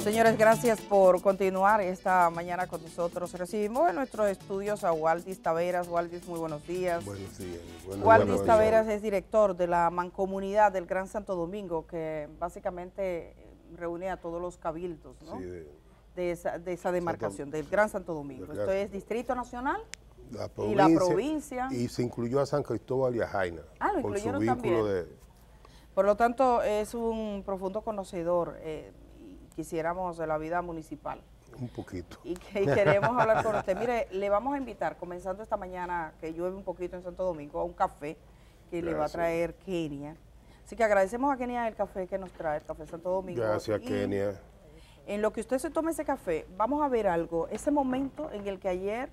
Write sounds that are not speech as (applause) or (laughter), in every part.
Señores, gracias por continuar esta mañana con nosotros. Recibimos en nuestros estudios a Waldis Taveras. Waldis, muy buenos días. Buenos días. Waldis Taveras es director de la mancomunidad del Gran Santo Domingo, que básicamente eh, reúne a todos los cabildos ¿no? de, esa, demarcación, del Gran Santo Domingo. Esto es Distrito Nacional y la provincia. Y se incluyó a San Cristóbal y a Jaina. Ah, lo incluyeron también. por lo tanto, es un profundo conocedor eh, quisiéramos de la vida municipal. Un poquito. Y, que, queremos hablar con usted. (laughs) Mire, le vamos a invitar, comenzando esta mañana, que llueve un poquito en Santo Domingo, a un café que le va a traer Kenia. Así que agradecemos a Kenia el café que nos trae, el café Santo Domingo. Gracias, Kenia. En lo que usted se tome ese café, vamos a ver algo. Ese momento en el que ayer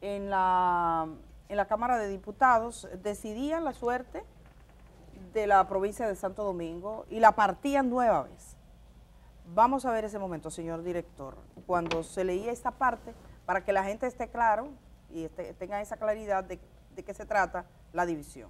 en la, en la Cámara de Diputados decidían la suerte de la provincia de Santo Domingo y la partían nueva vez. Vamos a ver ese momento, señor director, cuando se leía esta parte, para que la gente esté claro y este, tenga esa claridad de, de qué se trata la división.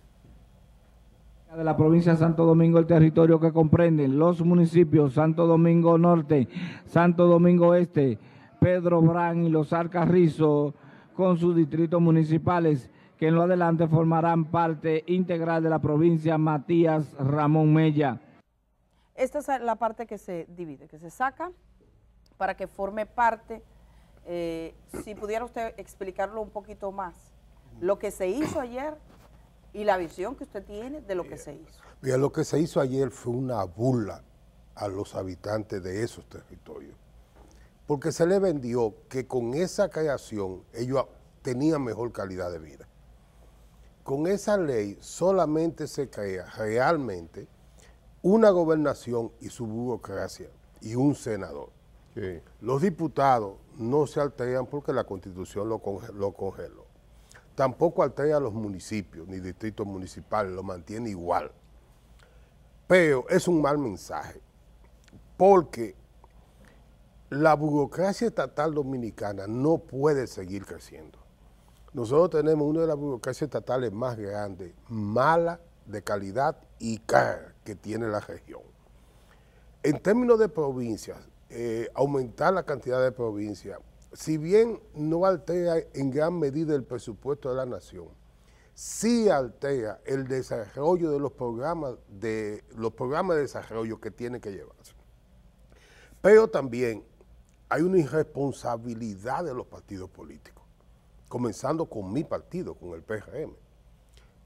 De la provincia de Santo Domingo, el territorio que comprenden los municipios Santo Domingo Norte, Santo Domingo Este, Pedro Brán y los Arcarrizo, con sus distritos municipales, que en lo adelante formarán parte integral de la provincia Matías Ramón Mella. Esta es la parte que se divide, que se saca para que forme parte. Eh, si pudiera usted explicarlo un poquito más, lo que se hizo ayer y la visión que usted tiene de lo que se hizo. Mira, lo que se hizo ayer fue una burla a los habitantes de esos territorios, porque se le vendió que con esa creación ellos tenían mejor calidad de vida. Con esa ley solamente se crea realmente una gobernación y su burocracia y un senador. Los diputados no se alteran porque la constitución lo, lo congeló. Tampoco altera los municipios ni distritos municipales, lo mantiene igual. Pero es un mal mensaje porque la burocracia estatal dominicana no puede seguir creciendo. Nosotros tenemos una de las burocracias estatales más grandes, mala, de calidad y cara que tiene la región. En términos de provincias, eh, aumentar la cantidad de provincias, si bien no altera en gran medida el presupuesto de la nación, sí altera el desarrollo de los programas de, los programas de desarrollo que tiene que llevarse. Pero también hay una irresponsabilidad de los partidos políticos, comenzando con mi partido, con el PRM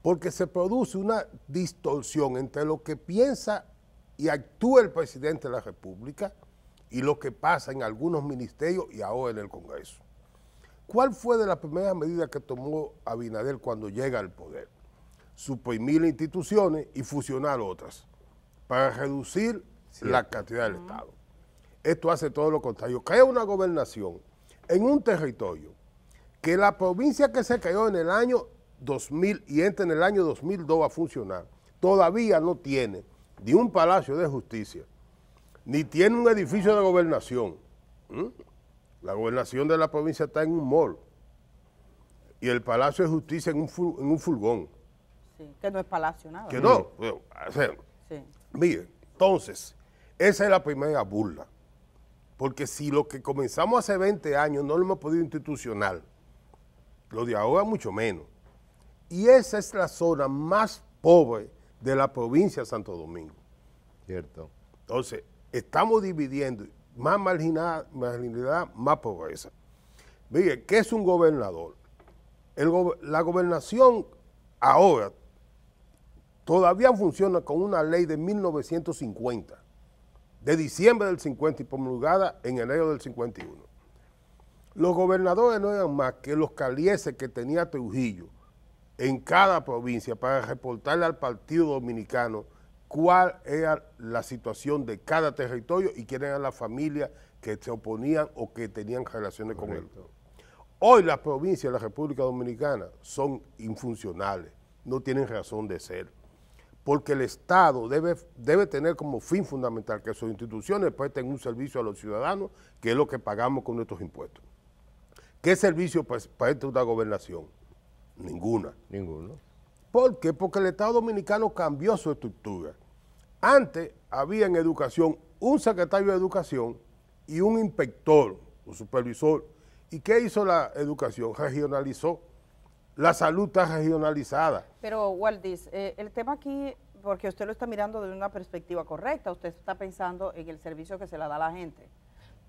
porque se produce una distorsión entre lo que piensa y actúa el presidente de la República y lo que pasa en algunos ministerios y ahora en el Congreso. ¿Cuál fue de las primeras medidas que tomó Abinader cuando llega al poder? Suprimir instituciones y fusionar otras para reducir la cantidad del Estado. Esto hace todo lo contrario. Crea una gobernación en un territorio que la provincia que se creó en el año 2000 y entra en el año 2002 a funcionar, todavía no tiene ni un palacio de justicia, ni tiene un edificio de gobernación. ¿Mm? La gobernación de la provincia está en un mall y el Palacio de Justicia en un, en furgón. Sí, que no es palacio nada. Que no. Mire, entonces, esa es la primera burla. Porque si lo que comenzamos hace 20 años no lo hemos podido institucional, lo de ahora mucho menos. Y esa es la zona más pobre de la provincia de Santo Domingo. Cierto. Entonces, estamos dividiendo más marginalidad, más pobreza. Mire, ¿qué es un gobernador? la gobernación ahora todavía funciona con una ley de 1950, de diciembre del 50 y promulgada en enero del 51. Los gobernadores no eran más que los calieses que tenía Trujillo en cada provincia para reportarle al Partido Dominicano cuál era la situación de cada territorio y quién eran las familias que se oponían o que tenían relaciones con él. Hoy las provincias de la República Dominicana son infuncionales, no tienen razón de ser, porque el Estado debe, debe tener como fin fundamental que sus instituciones presten un servicio a los ciudadanos, que es lo que pagamos con nuestros impuestos. ¿Qué servicio pues, presta una gobernación? Ninguna. Ninguno. ¿Por qué? Porque el Estado Dominicano cambió su estructura. Antes había en educación un secretario de educación y un inspector, un supervisor. ¿Y qué hizo la educación? Regionalizó. La salud está regionalizada. Pero, Waldis, eh, el tema aquí, porque usted lo está mirando desde una perspectiva correcta, usted está pensando en el servicio que se le da a la gente.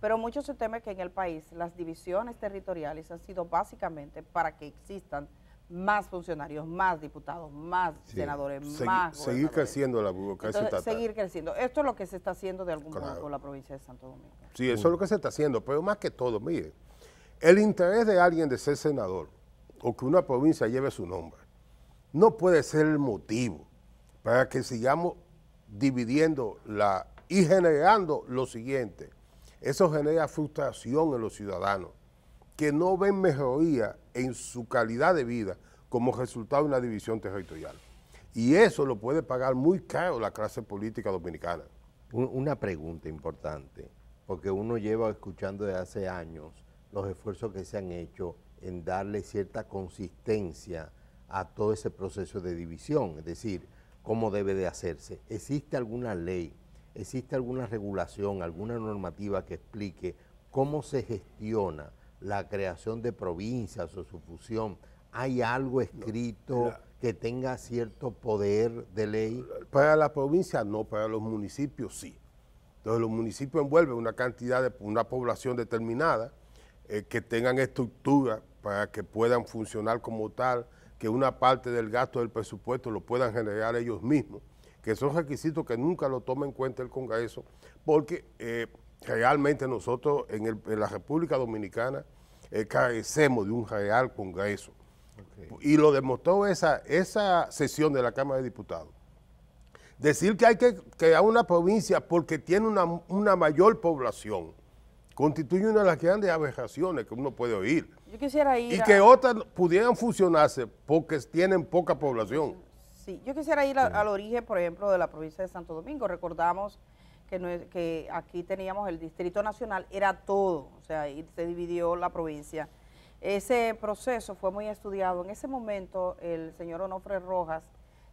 Pero mucho se teme que en el país las divisiones territoriales han sido básicamente para que existan más funcionarios, más diputados, más senadores, más Seguir creciendo la burocracia Seguir creciendo. Esto es lo que se está haciendo de algún modo con la provincia de Santo Domingo. Sí, eso es lo que se está haciendo, pero más que todo, mire, el interés de alguien de ser senador o que una provincia lleve su nombre no puede ser el motivo para que sigamos dividiendo la y generando lo siguiente. Eso genera frustración en los ciudadanos que no ven mejoría en su calidad de vida como resultado de una división territorial. Y eso lo puede pagar muy caro la clase política dominicana. Una pregunta importante, porque uno lleva escuchando desde hace años los esfuerzos que se han hecho en darle cierta consistencia a todo ese proceso de división, es decir, cómo debe de hacerse. ¿Existe alguna ley, existe alguna regulación, alguna normativa que explique cómo se gestiona la creación de provincias o su fusión, ¿hay algo escrito que tenga cierto poder de ley? Para la provincia no, para los municipios sí. Entonces los municipios envuelven una cantidad de una población determinada eh, que tengan estructura para que puedan funcionar como tal, que una parte del gasto del presupuesto lo puedan generar ellos mismos, que son requisitos que nunca lo toma en cuenta el Congreso, porque eh, realmente nosotros en, la República Dominicana eh, carecemos de un real Congreso. Y lo demostró esa, sesión de la Cámara de Diputados. Decir que hay que crear una provincia porque tiene una, mayor población constituye una de las grandes aberraciones que uno puede oír. Y que otras pudieran fusionarse porque tienen poca población. Sí, yo quisiera ir al origen, por ejemplo, de la provincia de Santo Domingo. Recordamos que, aquí teníamos el Distrito Nacional, era todo, o sea, ahí se dividió la provincia. Ese proceso fue muy estudiado. En ese momento el señor Onofre Rojas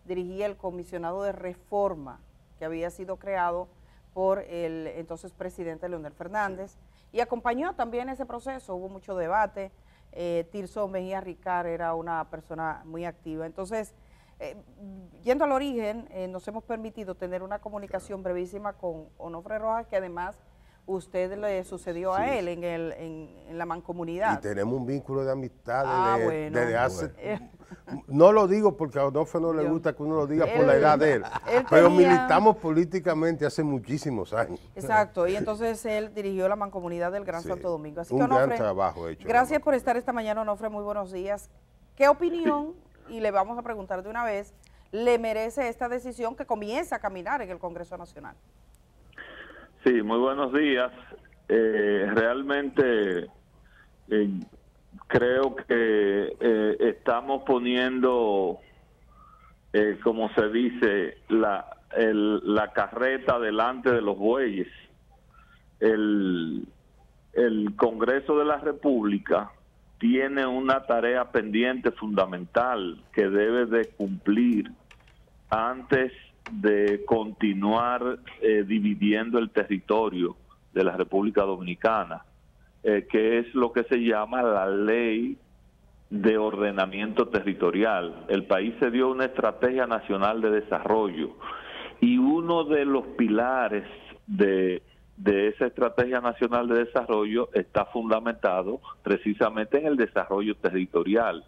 dirigía el comisionado de reforma que había sido creado por el entonces presidente Leonel Fernández y acompañó también ese proceso, hubo mucho debate, eh, Tirso Mejía Ricard era una persona muy activa. Entonces, eh, yendo al origen, eh, nos hemos permitido tener una comunicación brevísima con Onofre Rojas, que además usted le sucedió a él en, el, en, la mancomunidad. Y tenemos un vínculo de amistad ah, desde, hace... (laughs) Eh. No lo digo porque a Onofre no le gusta que uno lo diga por la edad de él, (laughs) pero militamos políticamente hace muchísimos años. Exacto, y (laughs) entonces él dirigió la mancomunidad del Gran Santo Domingo. Así que gran trabajo Gracias por estar esta mañana, Onofre, muy buenos días. ¿Qué opinión y le vamos a preguntar de una vez, le merece esta decisión que comienza a caminar en el Congreso Nacional. Sí, muy buenos días. Eh, realmente eh, creo que eh, estamos poniendo, como se dice, la, la carreta delante de los bueyes. El, el Congreso de la República tiene una tarea pendiente fundamental que debe de cumplir antes de continuar eh, dividiendo el territorio de la República Dominicana, eh, que es lo que se llama la ley de ordenamiento territorial. El país se dio una estrategia nacional de desarrollo y uno de los pilares de de esa estrategia nacional de desarrollo está fundamentado precisamente en el desarrollo territorial.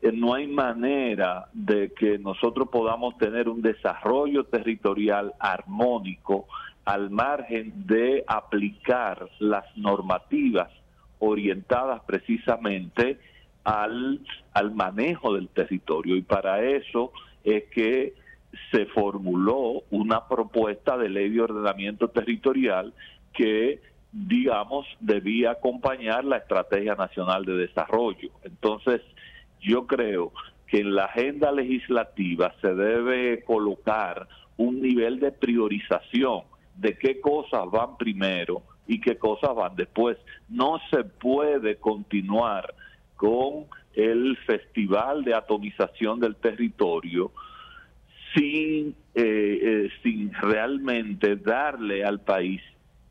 Eh, no hay manera de que nosotros podamos tener un desarrollo territorial armónico al margen de aplicar las normativas orientadas precisamente al, al manejo del territorio. Y para eso es que se formuló una propuesta de ley de ordenamiento territorial que digamos, debía acompañar la Estrategia Nacional de Desarrollo. Entonces, yo creo que en la agenda legislativa se debe colocar un nivel de priorización de qué cosas van primero y qué cosas van después. No se puede continuar con el festival de atomización del territorio eh, eh, sin, realmente darle al país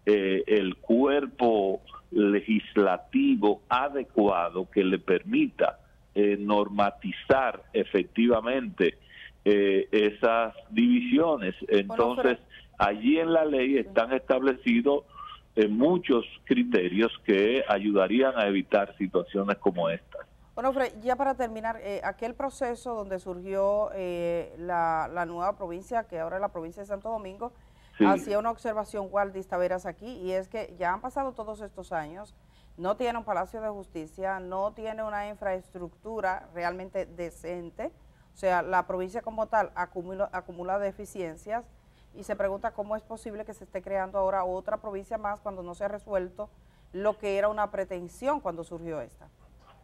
eh, el cuerpo legislativo adecuado que le permita normatizar efectivamente esas divisiones. Entonces, allí en la ley están establecidos muchos criterios que ayudarían a evitar situaciones como estas. Bueno, ya para terminar, eh, aquel proceso donde surgió eh, la, nueva provincia, que ahora es la provincia de Santo Domingo, hacía una observación guardista veras aquí, y es que ya han pasado todos estos años, no tiene un palacio de justicia, no tiene una infraestructura realmente decente, o sea, la provincia como tal acumula, acumula deficiencias y se pregunta cómo es posible que se esté creando ahora otra provincia más cuando no se ha resuelto lo que era una pretensión cuando surgió esta.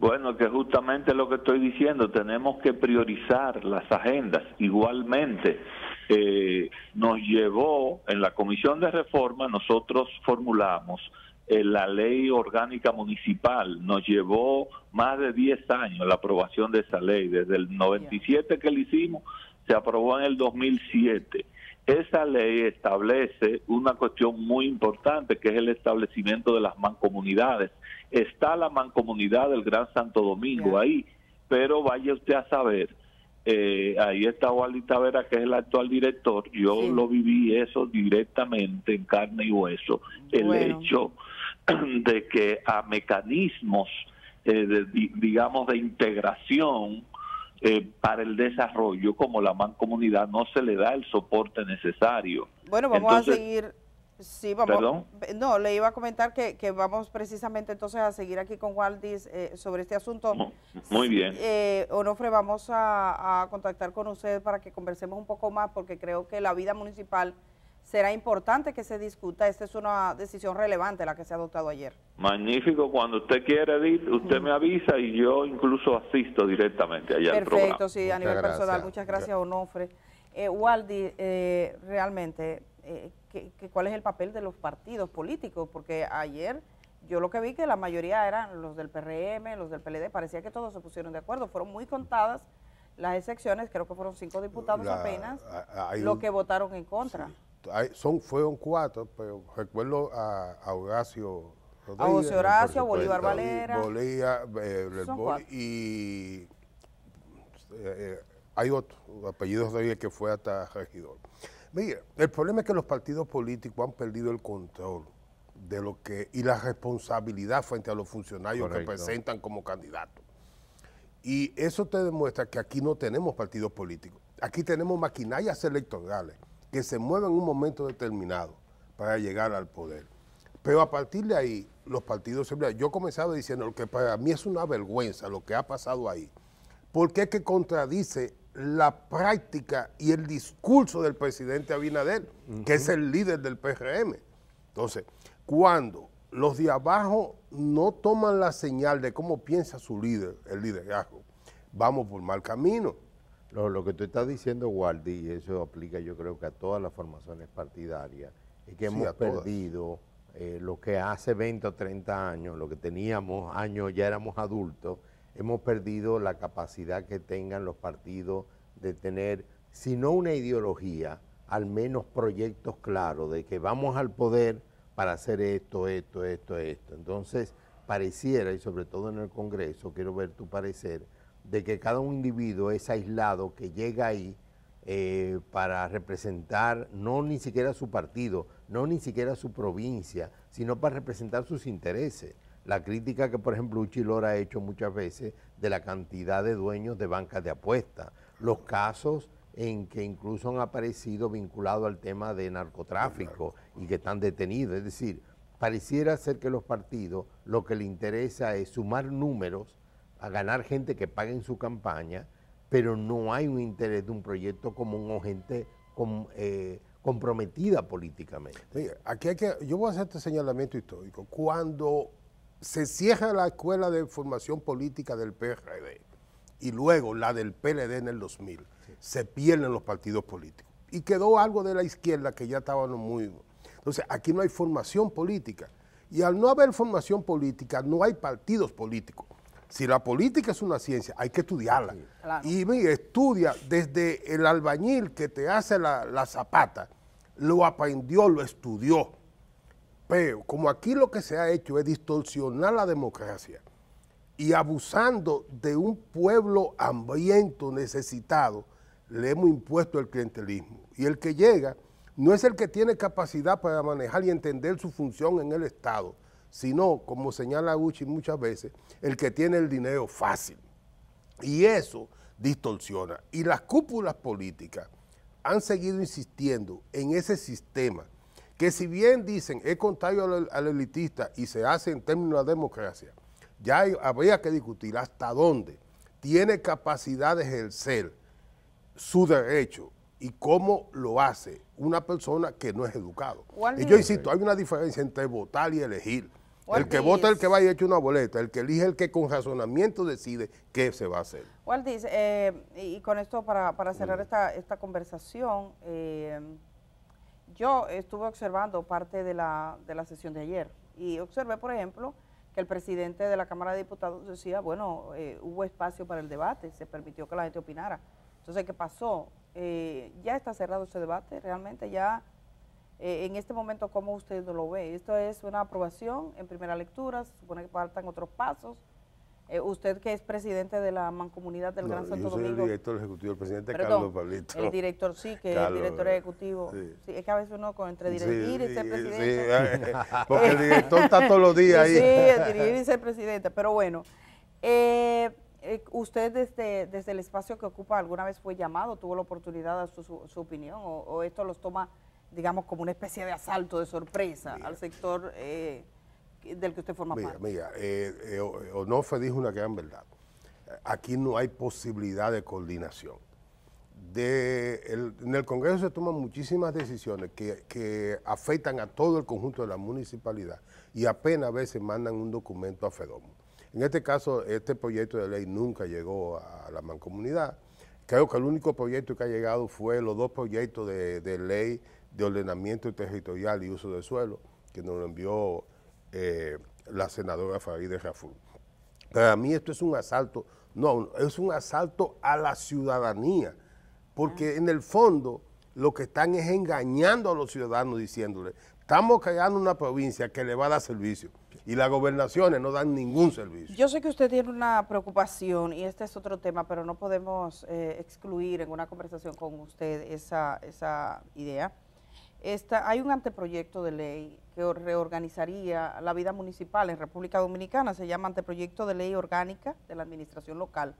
Bueno, que justamente lo que estoy diciendo, tenemos que priorizar las agendas. Igualmente, eh, nos llevó en la Comisión de Reforma, nosotros formulamos eh, la ley orgánica municipal, nos llevó más de 10 años la aprobación de esa ley, desde el 97 que la hicimos, se aprobó en el 2007 esa ley establece una cuestión muy importante que es el establecimiento de las mancomunidades. Está la mancomunidad del Gran Santo Domingo ahí, pero vaya usted a saber, eh, ahí está Walita Vera, que es el actual director, yo lo viví eso directamente en carne y hueso, el hecho (clears throat) de que a mecanismos, eh, digamos, de integración, eh, para el desarrollo, como la mancomunidad, no se le da el soporte necesario. Bueno, vamos a seguir. Sí, vamos. ¿Perdón? No, le iba a comentar que, vamos precisamente entonces a seguir aquí con Waldis eh, sobre este asunto. Muy bien. Eh, Onofre, vamos a, a contactar con usted para que conversemos un poco más, porque creo que la vida municipal será importante que se discuta. Esta es una decisión relevante la que se ha adoptado ayer. Magnífico. Cuando usted quiere, Edith, usted me avisa y yo incluso asisto directamente allá Perfecto, al programa. Perfecto, sí, a nivel personal. Muchas gracias, Onofre. Eh, Waldi, eh, realmente, eh, cuál es el papel de los partidos políticos? Porque ayer yo lo que vi que la mayoría eran los del PRM, los del PLD, parecía que todos se pusieron de acuerdo, fueron muy contadas las excepciones, creo que fueron cinco diputados apenas, los que votaron en contra son, fueron cuatro, pero recuerdo a, Horacio Rodríguez. A José Horacio, Bolívar Valera. Eh, y eh, eh, hay otro, apellido que fue hasta regidor. Mira, el problema es que los partidos políticos han perdido el control de lo que y la responsabilidad frente a los funcionarios que presentan como candidatos. Y eso te demuestra que aquí no tenemos partidos políticos, aquí tenemos maquinarias electorales que se mueva en un momento determinado para llegar al poder. Pero a partir de ahí, los partidos se... Yo comenzaba diciendo que para mí es una vergüenza lo que ha pasado ahí, porque es que contradice la práctica y el discurso del presidente Abinader, que es el líder del PRM. Entonces, cuando los de abajo no toman la señal de cómo piensa su líder, el liderazgo, vamos por mal camino. Lo, que tú estás diciendo, Waldi, y eso aplica yo creo que a todas las formaciones partidarias, es que hemos perdido eh, lo que hace 20 o 30 años, lo que teníamos años, ya éramos adultos, hemos perdido la capacidad que tengan los partidos de tener, si no una ideología, al menos proyectos claros de que vamos al poder para hacer esto, esto, esto, esto. Entonces, pareciera, y sobre todo en el Congreso, quiero ver tu parecer, de que cada un individuo es aislado, que llega ahí eh, para representar no ni siquiera su partido, no ni siquiera su provincia, sino para representar sus intereses. La crítica que, por ejemplo, Uchilor ha hecho muchas veces de la cantidad de dueños de bancas de apuestas, los casos en que incluso han aparecido vinculados al tema de narcotráfico y que están detenidos. Es decir, pareciera ser que los partidos lo que le interesa es sumar números a ganar gente que pague en su campaña, pero no hay un interés de un proyecto común o gente eh, comprometida políticamente. Mira, aquí hay que, yo voy a hacer este señalamiento histórico. Cuando se cierra la escuela de formación política del PRD y luego la del PLD en el 2000, se pierden los partidos políticos. Y quedó algo de la izquierda que ya estaban muy... Entonces, aquí no hay formación política. Y al no haber formación política, no hay partidos políticos. Si la política es una ciencia, hay que estudiarla. Y estudia desde el albañil que te hace la, la zapata, lo aprendió, lo estudió. Pero como aquí lo que se ha hecho es distorsionar la democracia y abusando de un pueblo hambriento, necesitado, le hemos impuesto el clientelismo. Y el que llega no es el que tiene capacidad para manejar y entender su función en el Estado, sino, como señala Gucci muchas veces, el que tiene el dinero fácil. Y eso distorsiona. Y las cúpulas políticas han seguido insistiendo en ese sistema que si bien dicen es contrario al, elitista y se hace en términos de democracia, ya habría que discutir hasta dónde tiene capacidad de ejercer su derecho y cómo lo hace una persona que no es educado. Y yo insisto, hay una diferencia entre votar y elegir. El que vota el que va y echa una boleta, el que elige el que con razonamiento decide qué se va a hacer. Waldis, eh, y con esto para, cerrar mm. esta, esta conversación, eh, yo estuve observando parte de la, de la sesión de ayer y observé, por ejemplo, que el presidente de la Cámara de Diputados decía, bueno, eh, hubo espacio para el debate, se permitió que la gente opinara. Entonces, ¿qué pasó? Eh, ya está cerrado ese debate, realmente ya eh, en este momento, ¿cómo usted lo ve? Esto es una aprobación en primera lectura, se supone que faltan otros pasos. Eh, usted que es presidente de la mancomunidad del Gran Santo soy Domingo. el director ejecutivo, el presidente Carlos Pablito. El director, sí, que es el director eh, ejecutivo. Sí. es que a veces uno con entre dirigir y ser presidente. (laughs) porque el director está todos los días ahí. Sí, el dirigir y ser presidente. Pero bueno, usted desde, desde el espacio que ocupa alguna vez fue llamado, tuvo la oportunidad de dar su, su, opinión o esto los toma digamos, como una especie de asalto de sorpresa al sector eh, del que usted forma parte. Mira, mira, eh, eh, Onofe dijo una gran verdad. Aquí no hay posibilidad de coordinación. De en el Congreso se toman muchísimas decisiones que, afectan a todo el conjunto de la municipalidad y apenas a veces mandan un documento a FEDOM. En este caso, este proyecto de ley nunca llegó a la mancomunidad. Creo que el único proyecto que ha llegado fue los dos proyectos de, de ley de ordenamiento territorial y uso del suelo, que nos lo envió eh, la senadora Farideh Raful. Para mí esto es un asalto, no, es un asalto a la ciudadanía, porque en el fondo lo que están es engañando a los ciudadanos diciéndole, estamos creando una provincia que le va a dar servicio y las gobernaciones no dan ningún servicio. Yo sé que usted tiene una preocupación y este es otro tema, pero no podemos eh, excluir en una conversación con usted esa, esa idea hay un anteproyecto de ley que reorganizaría la vida municipal en República Dominicana, se llama anteproyecto de ley orgánica de la administración local.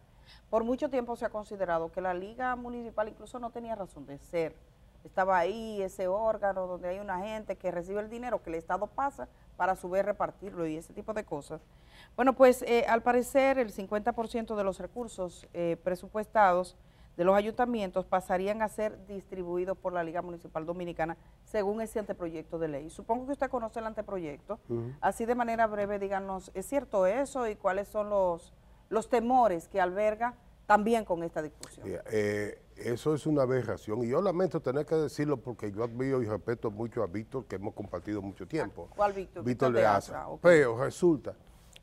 Por mucho tiempo se ha considerado que la liga municipal incluso no tenía razón de ser. Estaba ahí ese órgano donde hay una gente que recibe el dinero que el Estado pasa para su vez repartirlo y ese tipo de cosas. Bueno, pues eh, al parecer el 50% de los recursos eh, presupuestados de los ayuntamientos pasarían a ser distribuidos por la Liga Municipal Dominicana según ese anteproyecto de ley. Supongo que usted conoce el anteproyecto. Así de manera breve, díganos, ¿es cierto eso y cuáles son los, los temores que alberga también con esta discusión? Eh, eso es una aberración y yo lamento tener que decirlo porque yo admiro y respeto mucho a Víctor que hemos compartido mucho tiempo. Ah, ¿Cuál Víctor? Víctor, Víctor Leaza. Pero resulta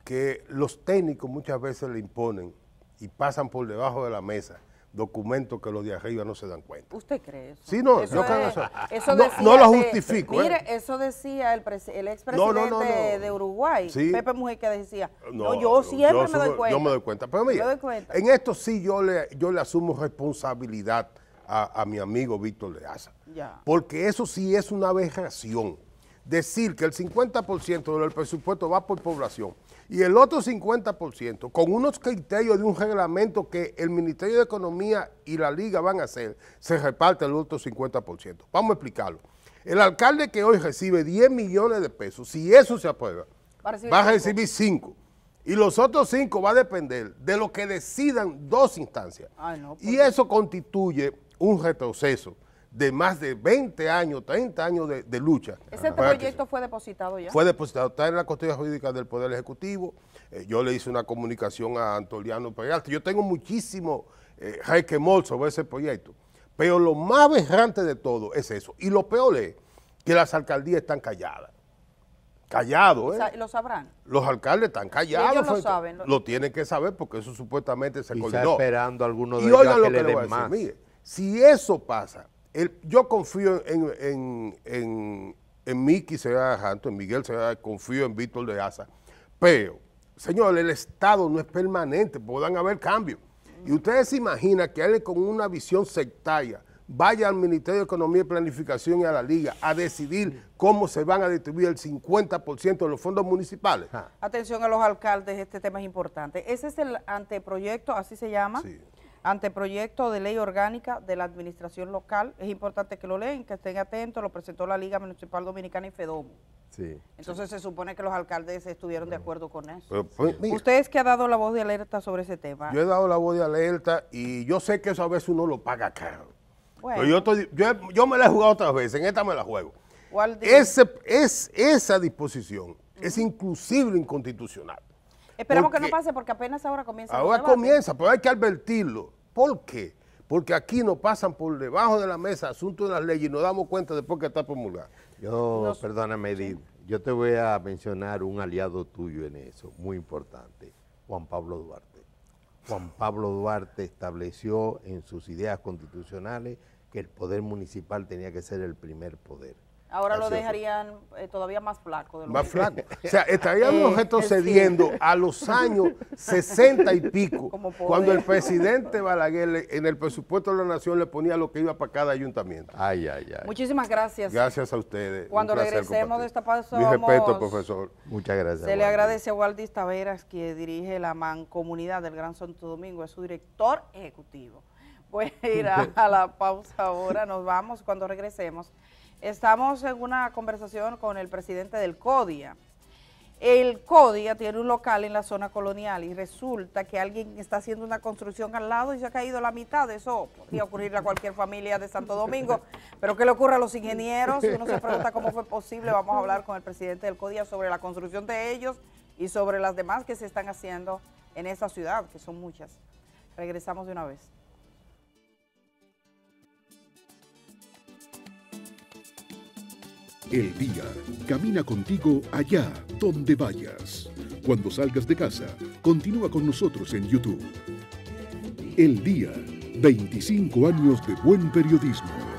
que los técnicos muchas veces le imponen y pasan por debajo de la mesa documentos que los de arriba no se dan cuenta. ¿Usted cree eso? Sí, no, eso yo creo no, lo justifico. ¿eh? mire, eso decía el, expresidente de Uruguay, Pepe Mujer, que decía, no, yo siempre me doy cuenta. Yo me doy cuenta. Pero mira, cuenta. en esto sí yo le, asumo responsabilidad a, mi amigo Víctor Leaza. Porque eso sí es una vejación decir que el 50% del presupuesto va por población y el otro 50%, con unos criterios de un reglamento que el Ministerio de Economía y la Liga van a hacer, se reparte el otro 50%. Vamos a explicarlo. El alcalde que hoy recibe 10 millones de pesos, si eso se aprueba, va a recibir, 5. Y los otros 5 va a depender de lo que decidan dos instancias. y pues. eso constituye un retroceso de más de 20 años, 30 años de, lucha. ¿Ese proyecto fue depositado ya? Fue depositado, está en la costilla jurídica del Poder Ejecutivo. Eh, yo le hice una comunicación a Antoliano Peralta. Yo tengo muchísimo eh, requemol sobre ese proyecto. Pero lo más aberrante de todo es eso. Y lo peor es que las alcaldías están calladas. Callados, ¿eh? ¿Lo sabrán? Los alcaldes están callados. Ellos lo saben. Lo... tienen que saber porque eso supuestamente se y Está esperando a alguno de y ellos lo que le, si eso pasa, yo confío en, en, en, en Miki en Miguel confío en Víctor de Asa. Pero, señores, el Estado no es permanente, puedan haber cambios. Y ustedes se imaginan que alguien con una visión sectaria vaya al Ministerio de Economía y Planificación y a la Liga a decidir cómo se van a distribuir el 50% de los fondos municipales. Atención a los alcaldes, este tema es importante. Ese es el anteproyecto, así se llama, sí anteproyecto de ley orgánica de la administración local. Es importante que lo leen, que estén atentos, lo presentó la Liga Municipal Dominicana y FEDOMO. Entonces se supone que los alcaldes estuvieron de acuerdo con eso. Pues, ¿Ustedes que ha dado la voz de alerta sobre ese tema? Yo he dado la voz de alerta y yo sé que eso a veces uno lo paga caro. yo, yo, me la he jugado otras veces, en esta me la juego. es, esa disposición es inclusive inconstitucional. Esperamos que no pase porque apenas ahora comienza. Ahora comienza, pero hay que advertirlo. ¿Por qué? Porque aquí nos pasan por debajo de la mesa asuntos de las leyes y nos damos cuenta después que está promulgado. Yo, perdóname, yo te voy a mencionar un aliado tuyo en eso, muy importante, Juan Pablo Duarte. Juan Pablo Duarte estableció en sus ideas constitucionales que el poder municipal tenía que ser el primer poder. Ahora lo dejarían eh, todavía más flaco. De más flaco. O sea, estaríamos retrocediendo (laughs) cediendo a los años 60 y pico, (laughs) cuando el presidente Balaguer en el presupuesto de la nación le ponía lo que iba para cada ayuntamiento. Ay, ay, ay. Muchísimas gracias. Gracias a ustedes. Cuando regresemos de esta pausa. Mi respeto, profesor. Muchas gracias. Se le agradece a Waldis Taveras, que dirige la mancomunidad del Gran Santo Domingo, es su director ejecutivo. Voy a ir a (laughs) la pausa ahora, nos vamos cuando regresemos. Estamos en una conversación con el presidente del CODIA. El CODIA tiene un local en la zona colonial y resulta que alguien está haciendo una construcción al lado y se ha caído la mitad. de Eso podría ocurrirle a cualquier familia de Santo Domingo. Pero ¿qué le ocurre a los ingenieros? Uno se pregunta cómo fue posible. Vamos a hablar con el presidente del CODIA sobre la construcción de ellos y sobre las demás que se están haciendo en esa ciudad, que son muchas. Regresamos de una vez. El día camina contigo allá donde vayas. Cuando salgas de casa, continúa con nosotros en YouTube. El día, 25 años de buen periodismo.